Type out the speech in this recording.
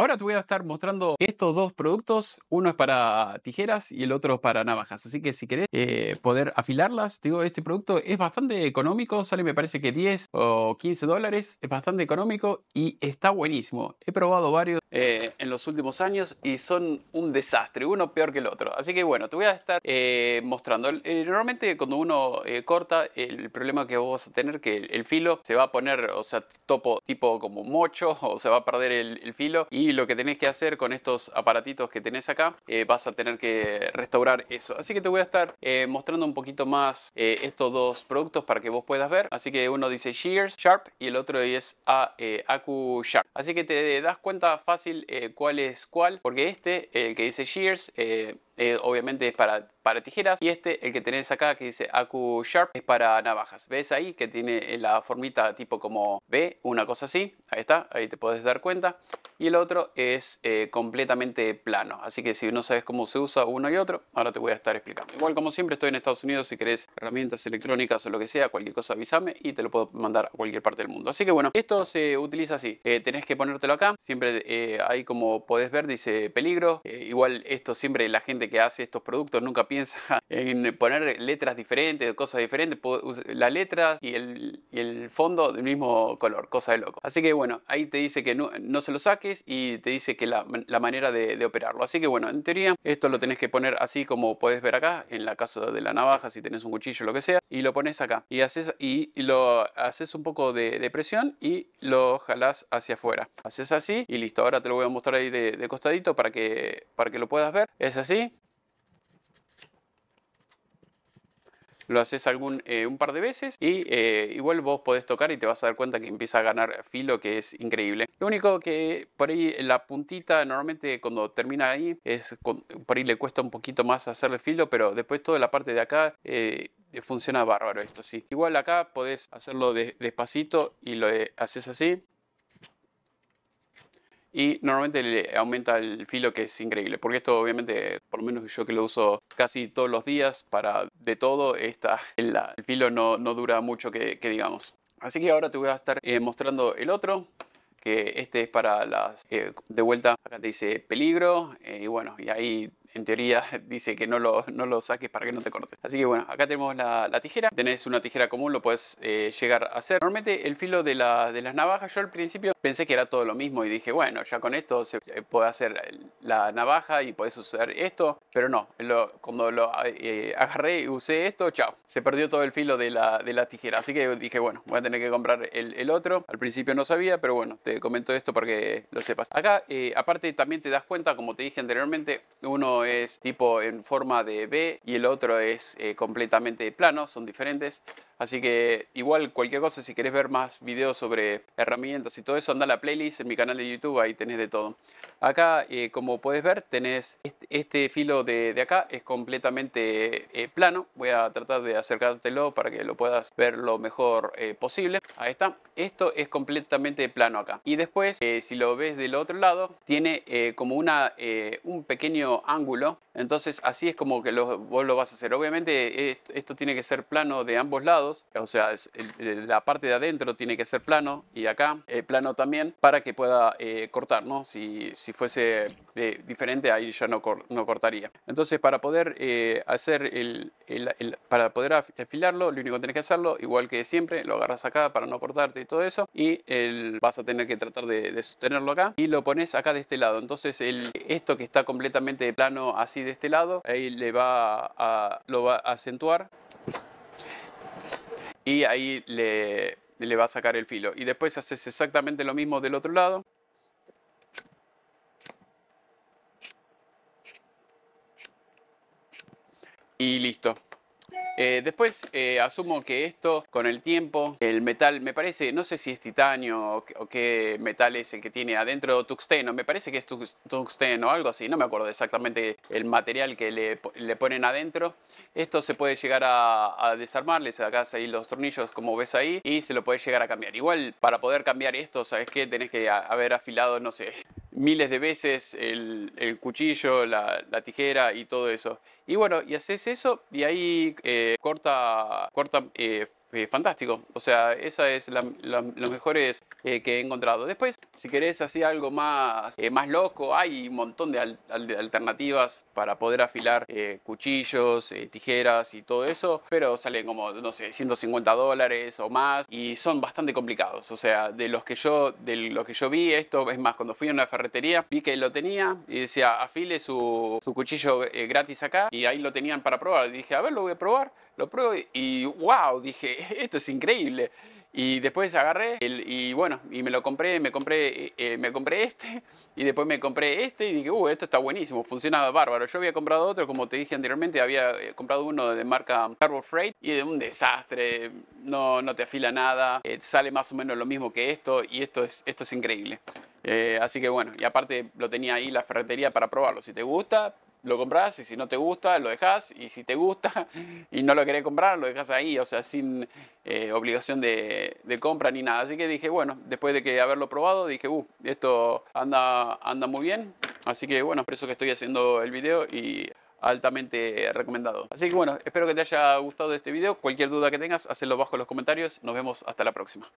Ahora te voy a estar mostrando estos dos productos. Uno es para tijeras y el otro es para navajas. Así que si querés eh, poder afilarlas, digo, este producto es bastante económico. Sale me parece que 10 o 15 dólares. Es bastante económico y está buenísimo. He probado varios eh, en los últimos años y son un desastre, uno peor que el otro. Así que bueno, te voy a estar eh, mostrando. Eh, normalmente cuando uno corta, el problema que vos vas a tener que el, filo se va a poner, o sea, topo tipo como mocho o se va a perder el, filo y lo que tenés que hacer con estos aparatitos que tenés acá, vas a tener que restaurar eso. Así que te voy a estar mostrando un poquito más estos dos productos para que vos puedas ver. Así que uno dice Shears Sharp y el otro es a, Acu Sharp. Así que te das cuenta fácil eh, cuál es cuál, porque este, el que dice shears, eh, eh, obviamente es para, para tijeras y este, el que tenés acá que dice Aku Sharp, es para navajas. ¿Ves ahí que tiene la formita tipo como B, una cosa así? Ahí está, ahí te podés dar cuenta y el otro es eh, completamente plano. Así que si no sabes cómo se usa uno y otro, ahora te voy a estar explicando. Igual como siempre estoy en Estados Unidos, si querés herramientas electrónicas o lo que sea, cualquier cosa avísame y te lo puedo mandar a cualquier parte del mundo. Así que bueno, esto se utiliza así. Eh, tenés que ponértelo acá, siempre hay eh, ahí como podés ver dice peligro. igual esto siempre la gente que hace estos productos nunca piensa en poner letras diferentes, cosas diferentes, las letras y el, fondo del mismo color, cosa de loco. Así que bueno, ahí te dice que no se lo saque y te dice que la, manera de, operarlo. Así que bueno, en teoría esto lo tenés que poner así como podés ver acá, en la caso de la navaja, si tenés un cuchillo, lo que sea, y lo pones acá y, haces, lo haces un poco de, presión y lo jalás hacia afuera. Haces así y listo, ahora te lo voy a mostrar ahí de, de costadito para que, para que lo puedas ver. Es así lo haces algún, eh, un par de veces y eh, igual vos podés tocar y te vas a dar cuenta que empieza a ganar filo, que es increíble. Lo único que por ahí la puntita normalmente cuando termina ahí, es por ahí le cuesta un poquito más hacer el filo, pero después toda la parte de acá... Eh, funciona bárbaro esto, sí. Igual acá podés hacerlo despacito y lo haces así y normalmente le aumenta el filo que es increíble, porque esto obviamente, por lo menos yo que lo uso casi todos los días para de todo, esta, el, filo no, no, dura mucho que, digamos. Así que ahora te voy a estar eh, mostrando el otro, que este es para las, eh, de vuelta, acá te dice peligro, eh, y bueno, y ahí en teoría dice que no lo, no lo saques para que no te cortes. Así que bueno, acá tenemos la, tijera. Tenés una tijera común, lo puedes eh, llegar a hacer. Normalmente el filo de, la, de, las navajas, yo al principio pensé que era todo lo mismo y dije, bueno, ya con esto se eh, puede hacer la navaja y podés usar esto, pero no, cuando lo eh, agarré y usé esto, chao, se perdió todo el filo de la, de la tijera. Así que dije, bueno, voy a tener que comprar el, otro. Al principio no sabía, pero bueno, te comento esto para que lo sepas. Acá, aparte, también te das cuenta, como te dije anteriormente, uno es tipo en forma de B y el otro es eh, completamente plano, son diferentes. Así que igual cualquier cosa, si querés ver más videos sobre herramientas y todo eso, anda a la playlist en mi canal de YouTube, ahí tenés de todo. Acá, eh, como puedes ver, tenés este, filo de, acá, es completamente eh, plano. Voy a tratar de acercártelo para que lo puedas ver lo mejor eh, posible. Ahí está. Esto es completamente plano acá. Y después, si lo ves del otro lado, tiene como una, un pequeño ángulo entonces, así es como que vos lo vas a hacer. Obviamente, esto, tiene que ser plano de ambos lados, o sea, la parte de adentro tiene que ser plano y acá eh, plano también para que pueda eh, cortar, ¿no? Si, fuese eh, diferente, ahí ya no, no cortaría. Entonces, para poder hacer el, para poder afilarlo, lo único que tenés que hacerlo, igual que siempre, lo agarras acá para no cortarte y todo eso, y el, vas a tener que tratar de, sostenerlo acá y lo pones acá de este lado. Entonces, el, esto que está completamente de plano así de este lado, ahí le va a, lo va a acentuar y ahí le va a sacar el filo. Y después haces exactamente lo mismo del otro lado. y listo. Eh, después eh, asumo que esto con el tiempo, el metal, me parece, no sé si es titanio o, qué metal es el que tiene adentro tungsteno. me parece que es tungsteno, o algo así, no me acuerdo exactamente el material que le, ponen adentro. Esto se puede llegar a, a desarmarles, acá ahí los tornillos como ves ahí y se lo puede llegar a cambiar. Igual para poder cambiar esto, ¿sabes qué? Tenés que haber afilado, no sé, miles de veces el, cuchillo, la, tijera y todo eso. Y bueno, y haces eso y ahí eh, corta, corta eh, eh, fantástico. O sea, esa es la, los mejores eh, que he encontrado. Después, si querés hacer algo más, eh, más loco, hay un montón de, alternativas para poder afilar cuchillos, tijeras y todo eso, pero salen como, no sé, 150 dólares o más y son bastante complicados. O sea, de los que yo, de lo que yo vi, esto es más, cuando fui a una ferretería, vi que lo tenía y decía, afile su, su cuchillo gratis acá y ahí lo tenían para probar. dije, a ver, lo voy a probar. Lo pruebo y wow, dije, eh, esto es increíble. Y después agarré el, y bueno, y me lo compré, me compré, eh, me compré este y después me compré este y dije, uh, esto está buenísimo, funciona bárbaro. Yo había comprado otro, como te dije anteriormente, había eh, comprado uno de marca Carbon Freight y de un desastre, no, no te afila nada, sale más o menos lo mismo que esto y esto es, esto es increíble. así que bueno, y aparte lo tenía ahí la ferretería para probarlo. Si te gusta, lo compras y si no te gusta, lo dejas y si te gusta y no lo querés comprar, lo dejas ahí, o sea, sin eh, obligación de, compra ni nada. Así que dije, bueno, después de que haberlo probado, dije, uh, esto anda, anda muy bien. Así que bueno, por eso que estoy haciendo el video y altamente recomendado. Así que bueno, espero que te haya gustado este video. Cualquier duda que tengas, hacelo bajo en los comentarios. Nos vemos hasta la próxima.